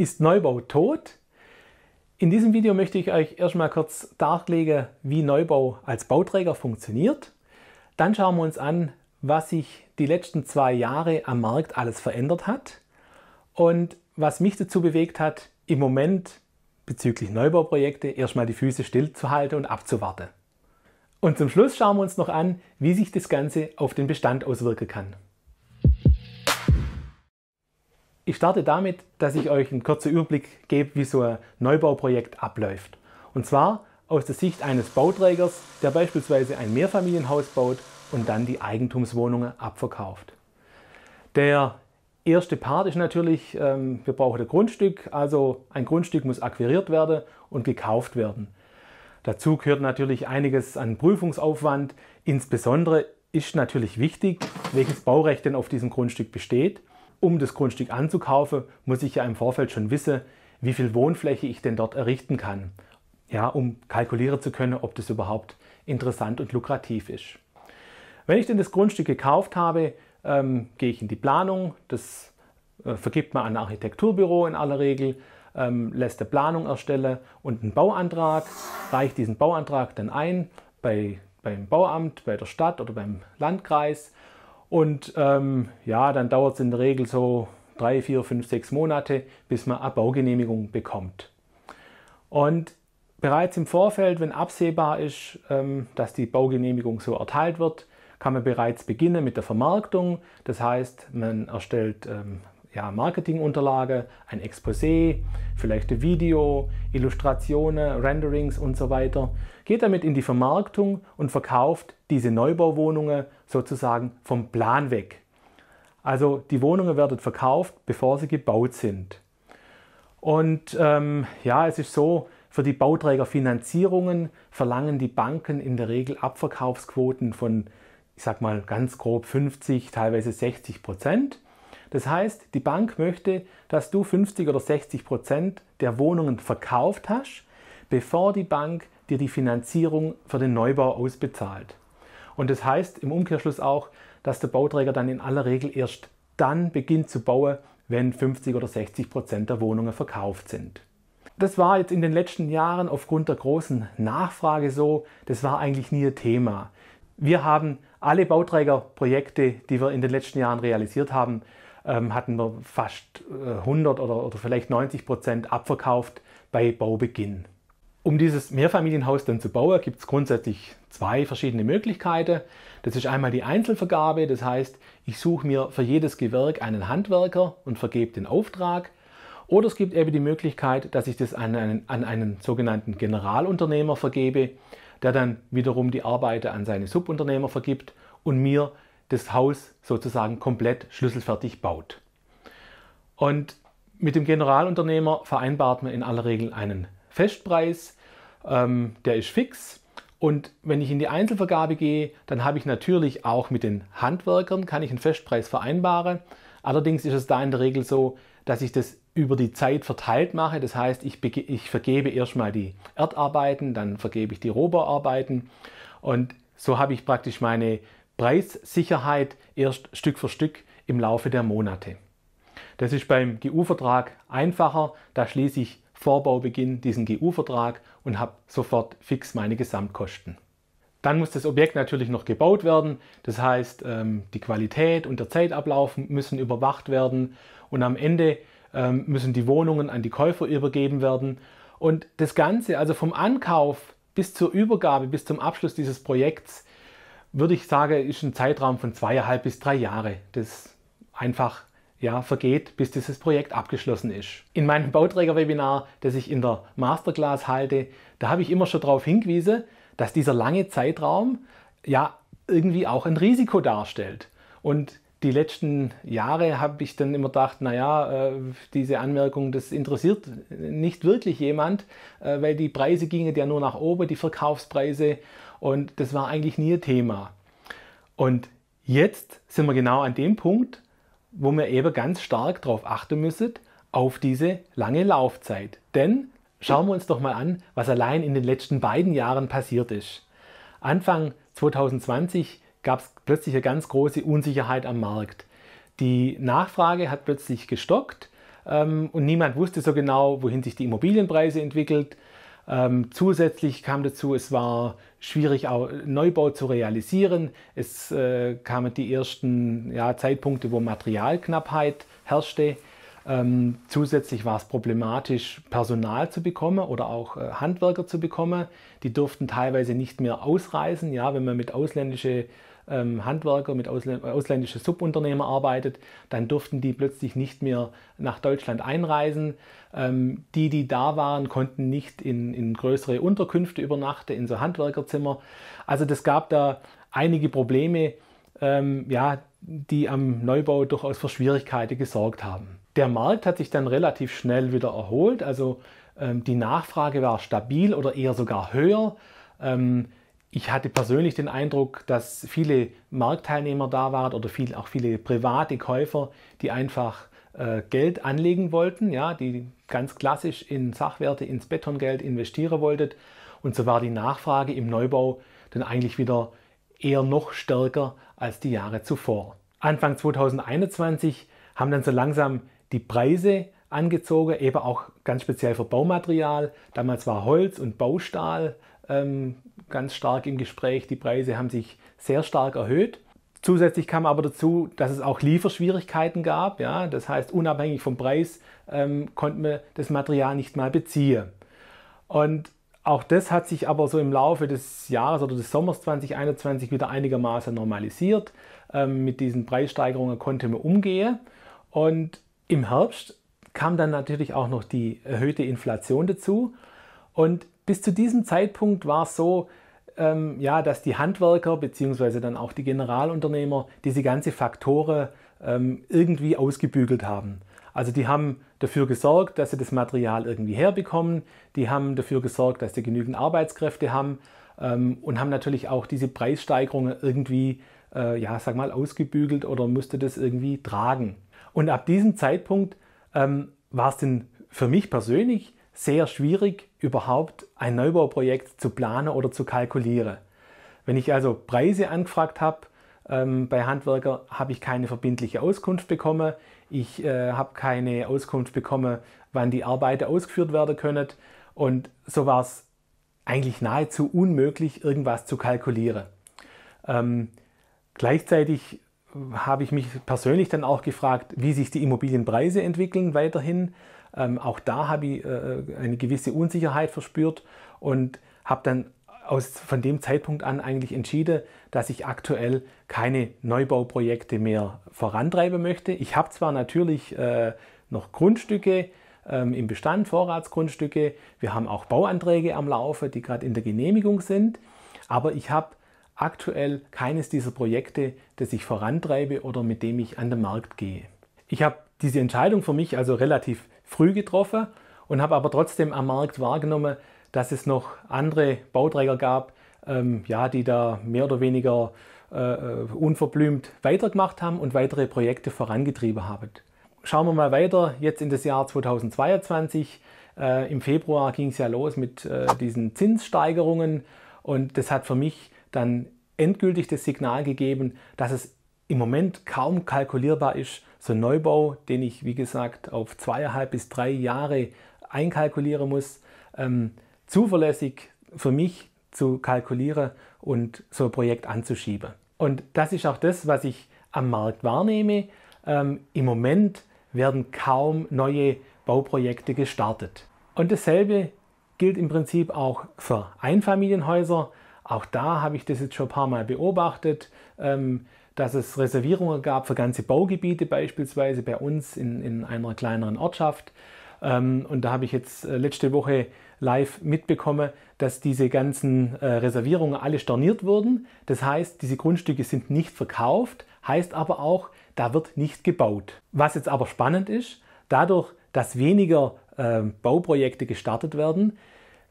Ist Neubau tot? In diesem Video möchte ich euch erstmal kurz darlegen, wie Neubau als Bauträger funktioniert. Dann schauen wir uns an, was sich die letzten zwei Jahre am Markt alles verändert hat und was mich dazu bewegt hat, im Moment bezüglich Neubauprojekte erstmal die Füße stillzuhalten und abzuwarten. Und zum Schluss schauen wir uns noch an, wie sich das Ganze auf den Bestand auswirken kann. Ich starte damit, dass ich euch einen kurzen Überblick gebe, wie so ein Neubauprojekt abläuft. Und zwar aus der Sicht eines Bauträgers, der beispielsweise ein Mehrfamilienhaus baut und dann die Eigentumswohnungen abverkauft. Der erste Part ist natürlich, ähm, wir brauchen ein Grundstück, also ein Grundstück muss akquiriert werden und gekauft werden. Dazu gehört natürlich einiges an Prüfungsaufwand. Insbesondere ist natürlich wichtig, welches Baurecht denn auf diesem Grundstück besteht um das Grundstück anzukaufen, muss ich ja im Vorfeld schon wissen, wie viel Wohnfläche ich denn dort errichten kann, ja, um kalkulieren zu können, ob das überhaupt interessant und lukrativ ist. Wenn ich denn das Grundstück gekauft habe, ähm, gehe ich in die Planung. Das äh, vergibt man an ein Architekturbüro in aller Regel, ähm, lässt eine Planung erstellen und einen Bauantrag, reicht diesen Bauantrag dann ein bei, beim Bauamt, bei der Stadt oder beim Landkreis und ähm, ja, dann dauert es in der Regel so drei, vier, fünf, sechs Monate, bis man eine Baugenehmigung bekommt. Und bereits im Vorfeld, wenn absehbar ist, ähm, dass die Baugenehmigung so erteilt wird, kann man bereits beginnen mit der Vermarktung. Das heißt, man erstellt ähm, ja, Marketingunterlage, ein Exposé, vielleicht ein Video, Illustrationen, Renderings und so weiter. Geht damit in die Vermarktung und verkauft diese Neubauwohnungen sozusagen vom Plan weg. Also die Wohnungen werden verkauft, bevor sie gebaut sind. Und ähm, ja, es ist so, für die Bauträgerfinanzierungen verlangen die Banken in der Regel Abverkaufsquoten von, ich sag mal ganz grob 50, teilweise 60 Prozent. Das heißt, die Bank möchte, dass du 50 oder 60 Prozent der Wohnungen verkauft hast, bevor die Bank dir die Finanzierung für den Neubau ausbezahlt. Und das heißt im Umkehrschluss auch, dass der Bauträger dann in aller Regel erst dann beginnt zu bauen, wenn 50 oder 60 Prozent der Wohnungen verkauft sind. Das war jetzt in den letzten Jahren aufgrund der großen Nachfrage so, das war eigentlich nie ein Thema. Wir haben alle Bauträgerprojekte, die wir in den letzten Jahren realisiert haben, ähm, hatten wir fast 100 äh, oder, oder vielleicht 90 Prozent abverkauft bei Baubeginn. Um dieses Mehrfamilienhaus dann zu bauen, gibt es grundsätzlich zwei verschiedene Möglichkeiten. Das ist einmal die Einzelvergabe, das heißt, ich suche mir für jedes Gewerk einen Handwerker und vergebe den Auftrag. Oder es gibt eben die Möglichkeit, dass ich das an einen, an einen sogenannten Generalunternehmer vergebe, der dann wiederum die Arbeiter an seine Subunternehmer vergibt und mir das Haus sozusagen komplett schlüsselfertig baut. Und mit dem Generalunternehmer vereinbart man in aller Regel einen Festpreis, ähm, der ist fix. Und wenn ich in die Einzelvergabe gehe, dann habe ich natürlich auch mit den Handwerkern, kann ich einen Festpreis vereinbaren. Allerdings ist es da in der Regel so, dass ich das über die Zeit verteilt mache. Das heißt, ich, ich vergebe erstmal die Erdarbeiten, dann vergebe ich die Rohbauarbeiten. Und so habe ich praktisch meine Preissicherheit erst Stück für Stück im Laufe der Monate. Das ist beim GU-Vertrag einfacher, da schließe ich vor Baubeginn diesen GU-Vertrag und habe sofort fix meine Gesamtkosten. Dann muss das Objekt natürlich noch gebaut werden, das heißt ähm, die Qualität und der Zeitablauf müssen überwacht werden und am Ende ähm, müssen die Wohnungen an die Käufer übergeben werden und das Ganze, also vom Ankauf bis zur Übergabe, bis zum Abschluss dieses Projekts, würde ich sagen, ist ein Zeitraum von zweieinhalb bis drei Jahre, das einfach ja, vergeht, bis dieses Projekt abgeschlossen ist. In meinem Bauträger-Webinar, das ich in der Masterclass halte, da habe ich immer schon darauf hingewiesen, dass dieser lange Zeitraum ja irgendwie auch ein Risiko darstellt. Und die letzten Jahre habe ich dann immer gedacht, naja, äh, diese Anmerkung, das interessiert nicht wirklich jemand, äh, weil die Preise gingen ja nur nach oben, die Verkaufspreise. Und das war eigentlich nie ein Thema. Und jetzt sind wir genau an dem Punkt, wo wir eben ganz stark darauf achten müssen, auf diese lange Laufzeit. Denn schauen wir uns doch mal an, was allein in den letzten beiden Jahren passiert ist. Anfang 2020 gab es plötzlich eine ganz große Unsicherheit am Markt. Die Nachfrage hat plötzlich gestockt ähm, und niemand wusste so genau, wohin sich die Immobilienpreise entwickelt. Ähm, zusätzlich kam dazu, es war schwierig, auch Neubau zu realisieren. Es äh, kamen die ersten ja, Zeitpunkte, wo Materialknappheit herrschte. Ähm, zusätzlich war es problematisch, Personal zu bekommen oder auch äh, Handwerker zu bekommen. Die durften teilweise nicht mehr ausreisen. Ja, wenn man mit ausländischen ähm, Handwerker, mit ausl äh, ausländischen Subunternehmern arbeitet, dann durften die plötzlich nicht mehr nach Deutschland einreisen. Ähm, die, die da waren, konnten nicht in, in größere Unterkünfte übernachten, in so Handwerkerzimmer. Also das gab da einige Probleme, ähm, ja, die am Neubau durchaus für Schwierigkeiten gesorgt haben. Der Markt hat sich dann relativ schnell wieder erholt. Also ähm, die Nachfrage war stabil oder eher sogar höher. Ähm, ich hatte persönlich den Eindruck, dass viele Marktteilnehmer da waren oder viel, auch viele private Käufer, die einfach äh, Geld anlegen wollten, ja, die ganz klassisch in Sachwerte, ins Betongeld investieren wollten. Und so war die Nachfrage im Neubau dann eigentlich wieder eher noch stärker als die Jahre zuvor. Anfang 2021 haben dann so langsam die Preise angezogen, eben auch ganz speziell für Baumaterial. Damals war Holz und Baustahl ähm, ganz stark im Gespräch. Die Preise haben sich sehr stark erhöht. Zusätzlich kam aber dazu, dass es auch Lieferschwierigkeiten gab. Ja? Das heißt, unabhängig vom Preis ähm, konnte man das Material nicht mal beziehen. Und auch das hat sich aber so im Laufe des Jahres oder des Sommers 2021 wieder einigermaßen normalisiert. Ähm, mit diesen Preissteigerungen konnte man umgehen. Und im Herbst kam dann natürlich auch noch die erhöhte Inflation dazu. Und bis zu diesem Zeitpunkt war es so, ähm, ja, dass die Handwerker bzw. dann auch die Generalunternehmer diese ganze Faktore ähm, irgendwie ausgebügelt haben. Also die haben dafür gesorgt, dass sie das Material irgendwie herbekommen, die haben dafür gesorgt, dass sie genügend Arbeitskräfte haben ähm, und haben natürlich auch diese Preissteigerungen irgendwie äh, ja, sag mal, ausgebügelt oder musste das irgendwie tragen. Und ab diesem Zeitpunkt ähm, war es denn für mich persönlich sehr schwierig, überhaupt ein Neubauprojekt zu planen oder zu kalkulieren. Wenn ich also Preise angefragt habe, ähm, bei Handwerker habe ich keine verbindliche Auskunft bekommen. Ich äh, habe keine Auskunft bekommen, wann die Arbeiten ausgeführt werden können. Und so war es eigentlich nahezu unmöglich, irgendwas zu kalkulieren. Ähm, Gleichzeitig habe ich mich persönlich dann auch gefragt, wie sich die Immobilienpreise entwickeln weiterhin. Ähm, auch da habe ich äh, äh, eine gewisse Unsicherheit verspürt und habe dann aus, von dem Zeitpunkt an eigentlich entschieden, dass ich aktuell keine Neubauprojekte mehr vorantreiben möchte. Ich habe zwar natürlich äh, noch Grundstücke ähm, im Bestand, Vorratsgrundstücke, wir haben auch Bauanträge am Laufe, die gerade in der Genehmigung sind, aber ich habe aktuell keines dieser Projekte, das ich vorantreibe oder mit dem ich an den Markt gehe. Ich habe diese Entscheidung für mich also relativ früh getroffen und habe aber trotzdem am Markt wahrgenommen, dass es noch andere Bauträger gab, ähm, ja, die da mehr oder weniger äh, äh unverblümt weitergemacht haben und weitere Projekte vorangetrieben haben. Schauen wir mal weiter jetzt in das Jahr 2022. Äh, Im Februar ging es ja los mit äh, diesen Zinssteigerungen und das hat für mich dann endgültig das Signal gegeben, dass es im Moment kaum kalkulierbar ist, so ein Neubau, den ich wie gesagt auf zweieinhalb bis drei Jahre einkalkulieren muss, ähm, zuverlässig für mich zu kalkulieren und so ein Projekt anzuschieben. Und das ist auch das, was ich am Markt wahrnehme. Ähm, Im Moment werden kaum neue Bauprojekte gestartet. Und dasselbe gilt im Prinzip auch für Einfamilienhäuser. Auch da habe ich das jetzt schon ein paar Mal beobachtet, ähm, dass es Reservierungen gab für ganze Baugebiete beispielsweise bei uns in, in einer kleineren Ortschaft. Ähm, und da habe ich jetzt äh, letzte Woche live mitbekommen, dass diese ganzen äh, Reservierungen alle storniert wurden. Das heißt, diese Grundstücke sind nicht verkauft, heißt aber auch, da wird nicht gebaut. Was jetzt aber spannend ist, dadurch, dass weniger äh, Bauprojekte gestartet werden,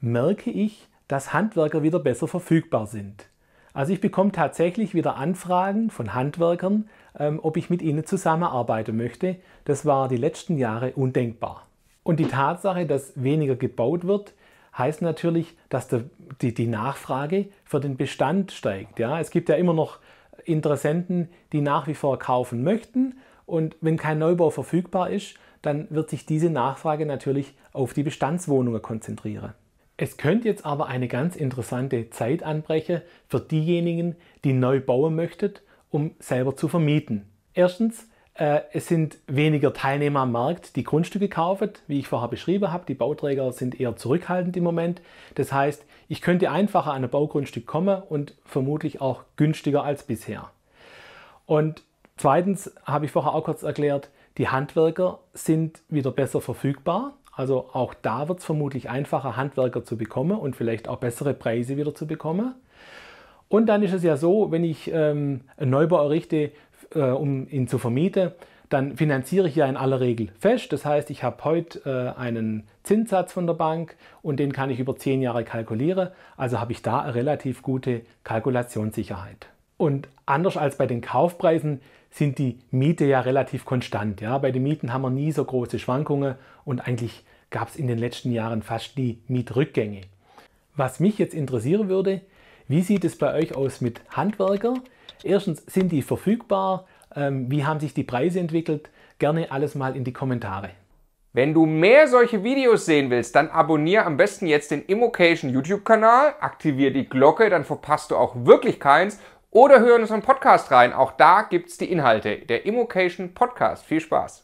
merke ich, dass Handwerker wieder besser verfügbar sind. Also ich bekomme tatsächlich wieder Anfragen von Handwerkern, ähm, ob ich mit ihnen zusammenarbeiten möchte. Das war die letzten Jahre undenkbar. Und die Tatsache, dass weniger gebaut wird, heißt natürlich, dass der, die, die, Nachfrage für den Bestand steigt. Ja? Es gibt ja immer noch Interessenten, die nach wie vor kaufen möchten. Und wenn kein Neubau verfügbar ist, dann wird sich diese Nachfrage natürlich auf die Bestandswohnungen konzentrieren. Es könnte jetzt aber eine ganz interessante Zeit anbrechen für diejenigen, die neu bauen möchten, um selber zu vermieten. Erstens, äh, es sind weniger Teilnehmer am Markt, die Grundstücke kaufen, wie ich vorher beschrieben habe. Die Bauträger sind eher zurückhaltend im Moment. Das heißt, ich könnte einfacher an ein Baugrundstück kommen und vermutlich auch günstiger als bisher. Und zweitens habe ich vorher auch kurz erklärt, die Handwerker sind wieder besser verfügbar. Also auch da wird es vermutlich einfacher, Handwerker zu bekommen und vielleicht auch bessere Preise wieder zu bekommen. Und dann ist es ja so, wenn ich ähm, einen Neubau errichte, äh, um ihn zu vermieten, dann finanziere ich ja in aller Regel fest. Das heißt, ich habe heute äh, einen Zinssatz von der Bank und den kann ich über zehn Jahre kalkulieren. Also habe ich da eine relativ gute Kalkulationssicherheit. Und anders als bei den Kaufpreisen sind die Miete ja relativ konstant. Ja? Bei den Mieten haben wir nie so große Schwankungen und eigentlich gab es in den letzten Jahren fast nie Mietrückgänge. Was mich jetzt interessieren würde, wie sieht es bei euch aus mit Handwerker? Erstens, sind die verfügbar? Ähm, wie haben sich die Preise entwickelt? Gerne alles mal in die Kommentare. Wenn du mehr solche Videos sehen willst, dann abonniere am besten jetzt den Immocation YouTube-Kanal, aktiviere die Glocke, dann verpasst du auch wirklich keins oder hören unseren Podcast rein. Auch da gibt es die Inhalte. Der Immocation Podcast. Viel Spaß.